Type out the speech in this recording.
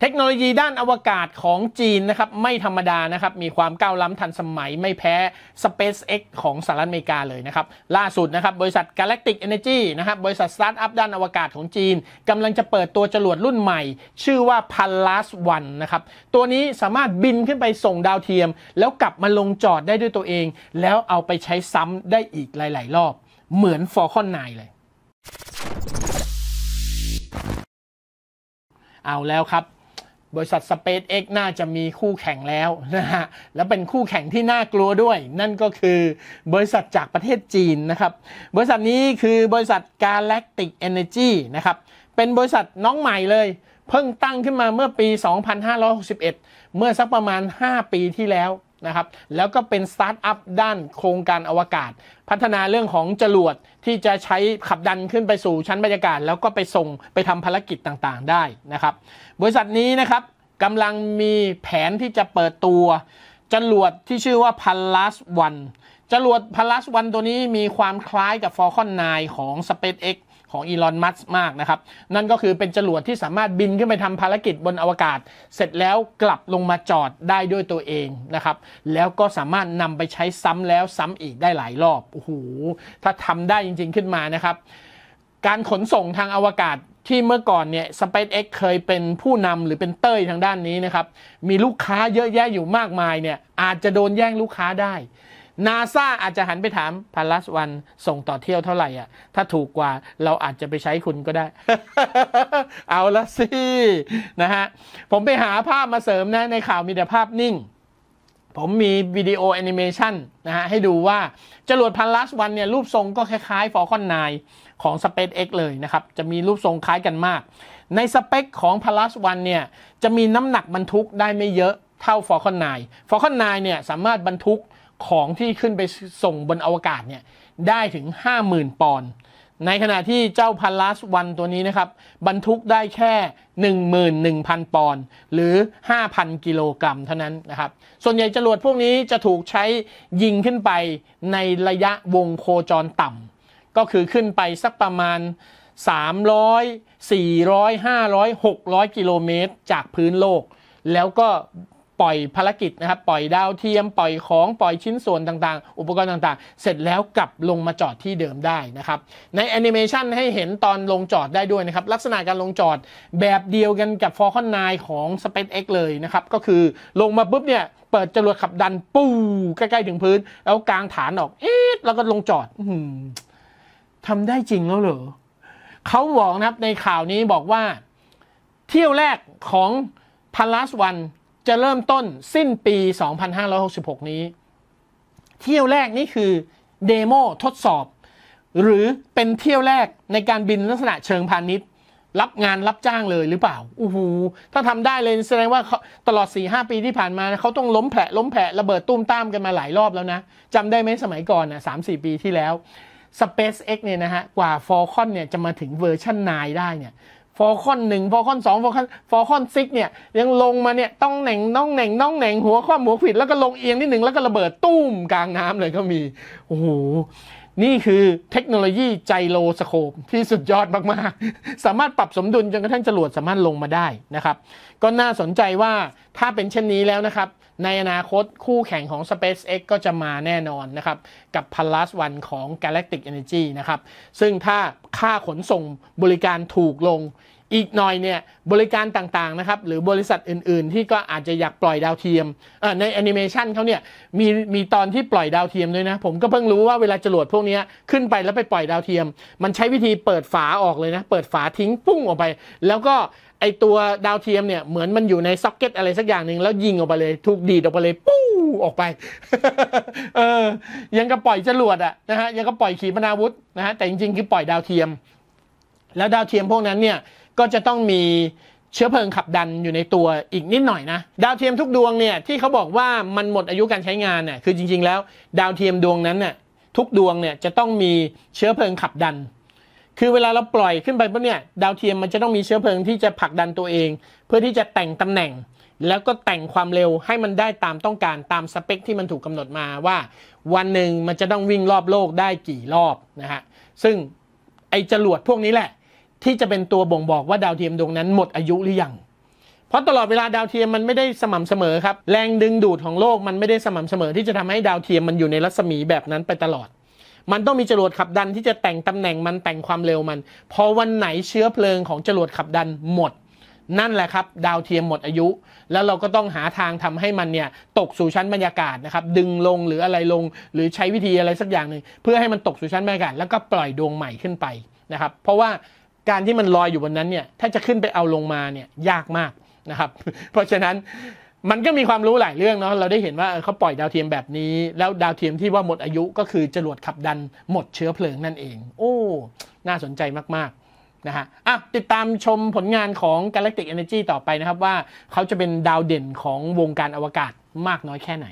เทคโนโลยีด้านอวกาศของจีนนะครับไม่ธรรมดานะครับมีความก้าวล้ำทันสมัยไม่แพ้ SpaceX ของสหรัฐอเมริกาเลยนะครับล่าสุดนะครับบริษัท Galactic Energy นะครับบริษัทสตาร์ทอัพด้านอวกาศของจีนกำลังจะเปิดตัวจรวดรุ่นใหม่ ชื่อว่า p a l a s 1นะครับตัวนี้สามารถบินขึ้นไปส่งดาวเทียม แล้วกลับมาลงจอดได้ด้วยตัวเอง แล้วเอาไปใช้ซ้ำได้อีกหลาย ๆ รอบ เหมือน Falcon 9เลย เอาแล้วครับบริษัท SpaceX น่าจะมีคู่แข่งแล้วนะฮะและเป็นคู่แข่งที่น่ากลัวด้วย นั่นก็คือบริษัทจากประเทศจีนนะครับ บริษัทนี้คือบริษัท Galactic Energy นะครับ เป็นบริษัทน้องใหม่เลย เพิ่งตั้งขึ้นมาเมื่อปี 2561 เมื่อสักประมาณ 5 ปีที่แล้วนะครับแล้วก็เป็นสตาร์ทอัพด้านโครงการอวกาศ พัฒนาเรื่องของจรวดที่จะใช้ขับดันขึ้นไปสู่ชั้นบรรยากาศ แล้วก็ไปส่งไปทำภารกิจต่างๆได้นะครับบริษัทนี้นะครับกำลังมีแผนที่จะเปิดตัวจรวดที่ชื่อว่าพัลลัสวันจรวดพัลลัสวันตัวนี้มีความคล้ายกับ Falcon 9 ของ SpaceX ของอีลอนมัสมากนะครับ นั่นก็คือเป็นจรวดที่สามารถบินขึ้นไปทำภารกิจบนอวกาศ เสร็จแล้วกลับลงมาจอดได้ด้วยตัวเองนะครับ แล้วก็สามารถนำไปใช้ซ้ำแล้วซ้ำอีกได้หลายรอบโอ้โหถ้าทำได้จริงๆ ขึ้นมานะครับ การขนส่งทางอวกาศที่เมื่อก่อนเนี่ย SpaceX เคยเป็นผู้นำหรือเป็นเต้ยทางด้านนี้นะครับ มีลูกค้าเยอะแยะอยู่มากมายเนี่ยอาจจะโดนแย่งลูกค้าได้นาซาอาจจะหันไปถามพาลัสวันส่งต่อเที่ยวเท่าไหร่อ่ะถ้าถูกกว่าเราอาจจะไปใช้คุณก็ได้ เอาละสินะฮะผมไปหาภาพมาเสริมนะในข่าวมีแต่ภาพนิ่ง ผมมีวิดีโอแอนิเมชันนะฮะให้ดูว่าจรวดพารลัสวันเนี่ยรูปทรงก็คล้ายๆฟอ์คอนไนของ SpaceX เลยนะครับ จะมีรูปทรงคล้ายกันมาก ในสเปคของพาลัสวันเนี่ยจะมีน้ำหนักบรรทุกได้ไม่เยอะเท่า f a l ไนฟอร์คอนไนเนี่ยสามารถบรรทุกของที่ขึ้นไปส่งบนอวกาศเนี่ย ได้ถึง 50,000 ปอนด์ในขณะที่เจ้าพันลัสวันตัวนี้นะครับบรรทุกได้แค่ 11,000 ปอนด์หรือ 5,000 กิโลกรัมเท่านั้นนะครับ ส่วนใหญ่จรวดพวกนี้จะถูกใช้ยิงขึ้นไปในระยะวงโคจรต่ำก็คือขึ้นไปสักประมาณ 300 400 500 600 กิโลเมตร จากพื้นโลก แล้วก็ปล่อยภารกิจนะครับ ปล่อยดาวเทียม ปล่อยของ ปล่อยชิ้นส่วนต่างๆ อุปกรณ์ต่างๆ เสร็จแล้วกลับลงมาจอดที่เดิมได้นะครับ ในแอนิเมชันให้เห็นตอนลงจอดได้ด้วยนะครับ ลักษณะการลงจอดแบบเดียวกันกับ Falcon 9 ของ SpaceX เลยนะครับ ก็คือลงมาปุ๊บเนี่ย เปิดจรวดขับดันปูใกล้ ๆ ถึงพื้น แล้วกลางฐานออก เอ๊ะแล้วก็ลงจอดอทำได้จริงแล้วเหรอเขาบอกนะครับในข่าวนี้บอกว่าเที่ยวแรกของพาราสวันจะเริ่มต้นสิ้นปี 2566 นี้ เที่ยวแรกนี่คือเดโมทดสอบ หรือเป็นเที่ยวแรกในการบินลักษณะเชิงพาณิชย์ รับงานรับจ้างเลยหรือเปล่าโอ้โหถ้าทำได้เลยแสดงว่าตลอด 4-5 ปีที่ผ่านมาเขาต้องล้มแผลล้มแผลระเบิดตุ้มต้ามกันมาหลายรอบแล้วนะจำได้ไหมสมัยก่อนนะ3-4 ปีที่แล้ว SpaceX เนี่ยนะฮะกว่า Falcon เนี่ยจะมาถึงเวอร์ชัน9ได้เนี่ยฟอลคอนหนึ่งฟอลคอนสองฟอลคอนฟอลคอนซิกเนี่ยยังลงมาเนี่ยต้องแหน่งน้องแหน่งน้องแหน่งหัวข้อหัวขิดแล้วก็ลงเอียงนิดหนึ่งแล้วก็ระเบิดตุ้มกลางน้ำเลยก็มีโอ้โหนี่คือเทคโนโลยีไจโลสโคปที่สุดยอดมาก ๆ สามารถปรับสมดุล จนกระทั่งจรวดสามารถลงมาได้นะครับ ก็น่าสนใจว่าถ้าเป็นเช่นนี้แล้วนะครับในอนาคตคู่แข่งของ SpaceX ก็จะมาแน่นอนนะครับกับ p a l a s o n ของ Galactic Energy นะครับซึ่งถ้าค่าขนส่งบริการถูกลงอีกหน่อยเนี่ยบริการต่างๆนะครับหรือบริษัทอื่นๆ ที่ก็อาจจะอยากปล่อยดาวเทียมในแอนิเมชันเขาเนี่ยมีมีตอนที่ปล่อยดาวเทียมด้วยนะผมก็เพิ่งรู้ว่าเวลาจรวดพวกนี้ ขึ้นไปแล้วไปปล่อยดาวเทียม มันใช้วิธีเปิดฝาออกเลยนะ เปิดฝาทิ้ง ปุ้งออกไป แล้วก็ไอตัวดาวเทียมเนี่ย เหมือนมันอยู่ในซ็อกเก็ตอะไรสักอย่างหนึ่งแล้วยิงออกไปเลยถูกดีดออกไปเลยปู๊ออกไปเออยังก็ปล่อยจรวดอะนะฮะยังก็ปล่อยขีปนาวุธนะฮะแต่จริงๆคือปล่อยดาวเทียม แล้วดาวเทียมพวกนั้นเนี่ยก็จะต้องมีเชื้อเพลิงขับดันอยู่ในตัวอีกนิดหน่อยนะ ดาวเทียมทุกดวงเนี่ยที่เขาบอกว่ามันหมดอายุการใช้งานเนี่ยคือจริงๆ แล้ว ดาวเทียมดวงนั้นเนี่ยทุกดวงเนี่ยจะต้องมีเชื้อเพลิงขับดัน คือเวลาเราปล่อยขึ้นไปปุ๊บเนี่ย ดาวเทียมมันจะต้องมีเชื้อเพลิงที่จะผลักดันตัวเอง เพื่อที่จะแต่งตำแหน่ง แล้วก็แต่งความเร็วให้มันได้ตามต้องการตามสเปค ที่มันถูกกำหนดมาว่า วันหนึ่งมันจะต้องวิ่งรอบโลกได้กี่รอบนะฮะซึ่งไอจรวดพวกนี้แหละที่จะเป็นตัวบ่งบอกว่าดาวเทียมดวงนั้นหมดอายุหรือยัง เพราะตลอดเวลาดาวเทียมมันไม่ได้สม่ำเสมอครับ แรงดึงดูดของโลกมันไม่ได้สม่ำเสมอ ที่จะทำให้ดาวเทียมมันอยู่ในรัศมีแบบนั้นไปตลอด มันต้องมีจรวดขับดันที่จะแต่งตำแหน่งมันแต่งความเร็วมัน พอวันไหนเชื้อเพลิงของจรวดขับดันหมด นั่นแหละครับดาวเทียมหมดอายุ แล้วเราก็ต้องหาทางทำให้มันเนี่ยตกสู่ชั้นบรรยากาศนะครับดึงลงหรืออะไรลงหรือใช้วิธีอะไรสักอย่างหนึ่งเพื่อให้มันตกสู่ชั้นบรรยากาศแล้วก็ปล่อยดวงใหม่ขึ้นไปนะครับเพราะว่าการที่มันลอยอยู่บนนั้นเนี่ย ถ้าจะขึ้นไปเอาลงมาเนี่ยยากมากนะครับ เพราะฉะนั้นมันก็มีความรู้หลายเรื่องเนาะ เราได้เห็นว่าเขาปล่อยดาวเทียมแบบนี้ แล้วดาวเทียมที่ว่าหมดอายุก็คือจรวดขับดันหมดเชื้อเพลิงนั่นเอง โอ้ น่าสนใจมากๆนะฮะอ่ะติดตามชมผลงานของ Galactic Energy ต่อไปนะครับ ว่าเขาจะเป็นดาวเด่นของวงการอวกาศมากน้อยแค่ไหน